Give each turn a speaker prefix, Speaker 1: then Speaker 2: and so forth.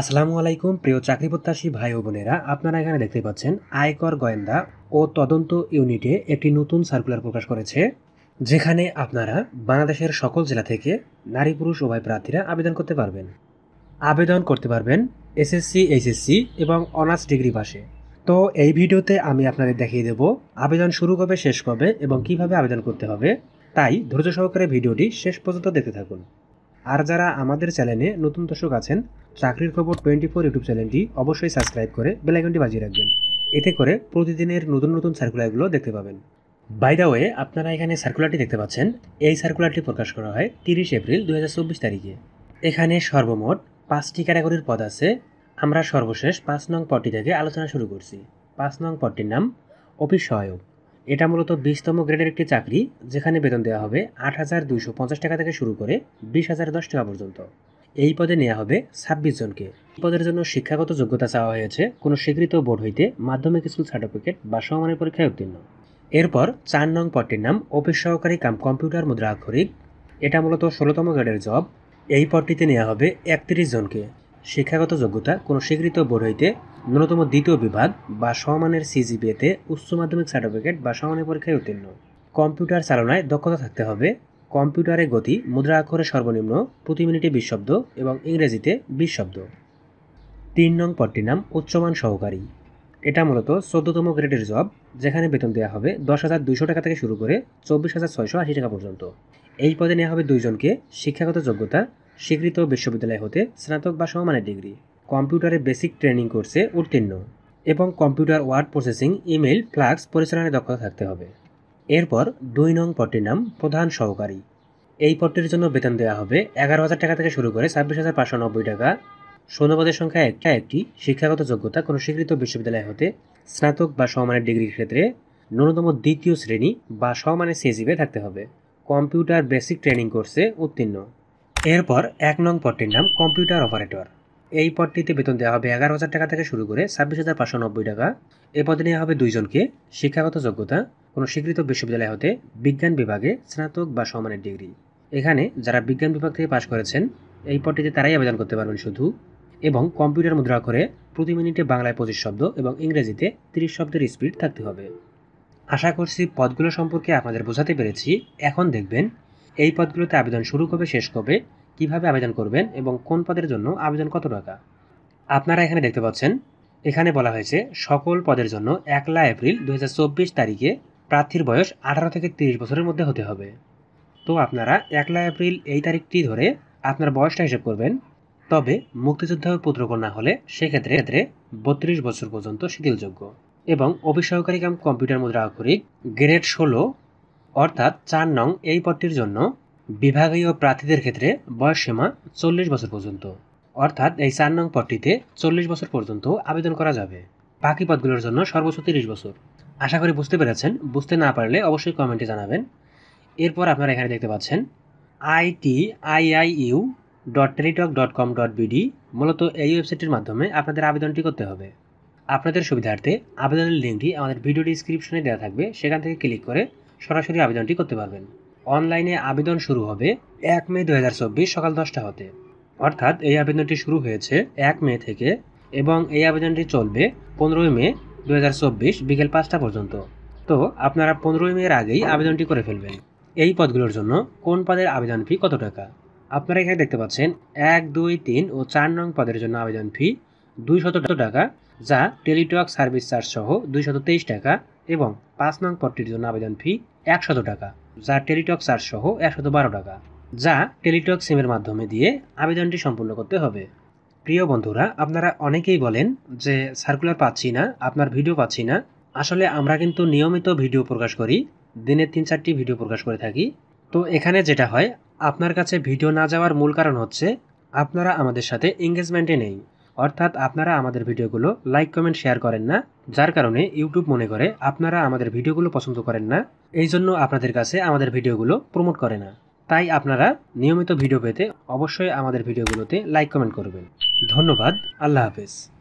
Speaker 1: আসসালামু আলাইকুম প্রিয় চাকরি প্রত্যাশী ভাই ও বোনেরা আপনারা এখানে দেখতে পাচ্ছেন আয়কর গোয়েন্দা ও তদন্ত ইউনিটে একটি নতুন সার্কুলার প্রকাশ করেছে যেখানে আপনারা বাংলাদেশের সকল জেলা থেকে নারী পুরুষ উভয় প্রার্থীরা আবেদন করতে পারবেন আবেদন করতে পারবেন এসএসসি এইচএসসি এবং অনার্স ডিগ্রি পাশে তো এই ভিডিওতে আমি আপনাদের দেখিয়ে দেব আবেদন শুরু কবে শেষ কবে এবং কিভাবে আবেদন করতে হবে তাই ধৈর্য সহকারে ভিডিওটি শেষ পর্যন্ত দেখতে থাকুন আর যারা আমাদের চ্যানেলে নতুন দর্শক আছেন চাকরির খবর টোয়েন্টি ফোর ইউটিউব চ্যানেলটি অবশ্যই সাবস্ক্রাইব করে বেলাইকনটি বাজিয়ে রাখবেন এতে করে প্রতিদিনের নতুন নতুন সার্কুলারগুলো দেখতে পাবেন বাই দা ওয়ে আপনারা এখানে সার্কুলারটি দেখতে পাচ্ছেন এই সার্কুলারটি প্রকাশ করা হয় তিরিশ এপ্রিল দু তারিখে এখানে সর্বমোট পাঁচটি ক্যাটাগরির পদ আছে আমরা সর্বশেষ পাঁচ নং পদটি থেকে আলোচনা শুরু করছি পাঁচ নং পদটির নাম অফিস সহায়ক এটা মূলত বিশতম গ্রেডের একটি চাকরি যেখানে বেতন দেওয়া হবে আট হাজার দুইশো পঞ্চাশ টাকা থেকে শুরু করে বিশ হাজার দশ টাকা পর্যন্ত এই পদে নেওয়া হবে ছাব্বিশ জনকে এই পদের জন্য শিক্ষাগত যোগ্যতা চাওয়া হয়েছে কোনো স্বীকৃত বোর্ড হইতে মাধ্যমিক স্কুল সার্টিফিকেট বা সমমানের পরীক্ষায় উত্তীর্ণ এরপর চার নং পদটির নাম অফিস সহকারী কাম কম্পিউটার মুদ্রা আক্ষরিক এটা মূলত ষোলোতম গ্রেডের জব এই পদটিতে নেওয়া হবে একত্রিশ জনকে শিক্ষাগত যোগ্যতা কোনো স্বীকৃত বোর্ড হইতে ন্যূনতম দ্বিতীয় বিভাগ বা সমানের সিজিপিএতে উচ্চ মাধ্যমিক সার্টিফিকেট বা সমানের পরীক্ষায় উত্তীর্ণ কম্পিউটার চালনায় দক্ষতা থাকতে হবে কম্পিউটারে গতি মুদ্রা আক্ষরে সর্বনিম্ন প্রতি মিনিটে বিশ শব্দ এবং ইংরেজিতে বিশ শব্দ তিন নং পদটির নাম উচ্চমান সহকারী এটা মূলত চোদ্দতম গ্রেডের জব যেখানে বেতন দেওয়া হবে দশ হাজার দুইশো টাকা থেকে শুরু করে চব্বিশ হাজার ছয়শো আশি টাকা পর্যন্ত এই পদে নেওয়া হবে দুইজনকে শিক্ষাগত যোগ্যতা স্বীকৃত বিশ্ববিদ্যালয় হতে স্নাতক বা সমমানের ডিগ্রি কম্পিউটারে বেসিক ট্রেনিং কোর্সে উত্তীর্ণ এবং কম্পিউটার ওয়ার্ড প্রসেসিং ইমেল ফ্লাক্স পরিচালনায় দক্ষতা থাকতে হবে এরপর দুই নং পদটির নাম প্রধান সহকারী এই পদটির জন্য বেতন দেওয়া হবে এগারো হাজার টাকা থেকে শুরু করে ছাব্বিশ হাজার পাঁচশো নব্বই টাকা শূন্যপদের সংখ্যা একটা একটি শিক্ষাগত যোগ্যতা কোনো স্বীকৃত বিশ্ববিদ্যালয় হতে স্নাতক বা সমমানের ডিগ্রির ক্ষেত্রে ন্যূনতম দ্বিতীয় শ্রেণী বা সমমানের সিজিবে থাকতে হবে কম্পিউটার বেসিক ট্রেনিং কোর্সে উত্তীর্ণ এরপর এক নং পদটির নাম কম্পিউটার অপারেটর এই পদটিতে বেতন দেওয়া হবে এগারো হাজার টাকা থেকে শুরু করে ছাব্বিশ হাজার পাঁচশো নব্বই টাকা এ পদে নেওয়া হবে দুইজনকে শিক্ষাগত যোগ্যতা কোনো স্বীকৃত বিশ্ববিদ্যালয় হতে বিজ্ঞান বিভাগে স্নাতক বা সমানের ডিগ্রি এখানে যারা বিজ্ঞান বিভাগ থেকে পাশ করেছেন এই পদটিতে তারাই আবেদন করতে পারবেন শুধু এবং কম্পিউটার মুদ্রা করে প্রতি মিনিটে বাংলায় পঁচিশ শব্দ এবং ইংরেজিতে তিরিশ শব্দের স্পিড থাকতে হবে আশা করছি পদগুলো সম্পর্কে আপনাদের বোঝাতে পেরেছি এখন দেখবেন এই পদগুলোতে আবেদন শুরু কবে শেষ কবে কিভাবে আবেদন করবেন এবং কোন পদের জন্য আবেদন কত টাকা আপনারা এখানে দেখতে পাচ্ছেন এখানে বলা হয়েছে সকল পদের জন্য একলা এপ্রিল দু তারিখে প্রার্থীর বয়স আঠারো থেকে তিরিশ বছরের মধ্যে হতে হবে তো আপনারা একলা এপ্রিল এই তারিখটি ধরে আপনার বয়সটা হিসেব করবেন তবে মুক্তিযোদ্ধা পুত্রকন্যা হলে সেক্ষেত্রে ক্ষেত্রে বত্রিশ বছর পর্যন্ত শিথিলযোগ্য এবং অভিসহকারী কাম কম্পিউটার মুদ্রা আক্ষরিক গ্রেড ষোলো অর্থাৎ চার নং এই পদটির জন্য বিভাগীয় প্রার্থীদের ক্ষেত্রে বয়সসীমা চল্লিশ বছর পর্যন্ত অর্থাৎ এই চার নং পদটিতে চল্লিশ বছর পর্যন্ত আবেদন করা যাবে বাকি পদগুলোর জন্য সর্বোচ্চ তিরিশ বছর আশা করি বুঝতে পেরেছেন বুঝতে না পারলে অবশ্যই কমেন্টে জানাবেন এরপর আপনারা এখানে দেখতে পাচ্ছেন IT IIU dot Teletalk dot com dot BD মূলত এই ওয়েবসাইটের মাধ্যমে আপনাদের আবেদনটি করতে হবে আপনাদের সুবিধার্থে আবেদনের লিঙ্কটি আমাদের ভিডিও ডিসক্রিপশনে দেওয়া থাকবে সেখান থেকে ক্লিক করে সরাসরি আবেদনটি করতে পারবেন অনলাইনে আবেদন শুরু হবে এক মে দু সকাল দশটা হতে অর্থাৎ এই আবেদনটি শুরু হয়েছে এক মে থেকে এবং এই আবেদনটি চলবে পনেরোই মে দু বিকেল পাঁচটা পর্যন্ত তো আপনারা পনেরোই মের আগেই আবেদনটি করে ফেলবেন এই পদগুলোর জন্য কোন পদের আবেদন ফি কত টাকা আপনারা এখানে দেখতে পাচ্ছেন এক দুই তিন ও চার নং পদের জন্য আবেদন ফি দুই শত টাকা যা টেলিটক সার্ভিস চার্জ সহ দুই টাকা এবং পাঁচ নং পদটির জন্য আবেদন ফি একশত টাকা যা টেলিটক চার্জ সহ একশত বারো টাকা যা টেলিটক সিমের মাধ্যমে দিয়ে আবেদনটি সম্পূর্ণ করতে হবে প্রিয় বন্ধুরা আপনারা অনেকেই বলেন যে সার্কুলার পাচ্ছি না আপনার ভিডিও পাচ্ছি না আসলে আমরা কিন্তু নিয়মিত ভিডিও প্রকাশ করি দিনে তিন চারটি ভিডিও প্রকাশ করে থাকি তো এখানে যেটা হয় আপনার কাছে ভিডিও না যাওয়ার মূল কারণ হচ্ছে আপনারা আমাদের সাথে এঙ্গেজমেন্টে নেই অর্থাৎ আপনারা আমাদের ভিডিওগুলো লাইক কমেন্ট শেয়ার করেন না যার কারণে ইউটিউব মনে করে আপনারা আমাদের ভিডিওগুলো পছন্দ করেন না এই জন্য আপনাদের কাছে আমাদের ভিডিওগুলো প্রমোট করে না তাই আপনারা নিয়মিত ভিডিও পেতে অবশ্যই আমাদের ভিডিওগুলোতে লাইক কমেন্ট করবেন ধন্যবাদ আল্লাহ হাফেজ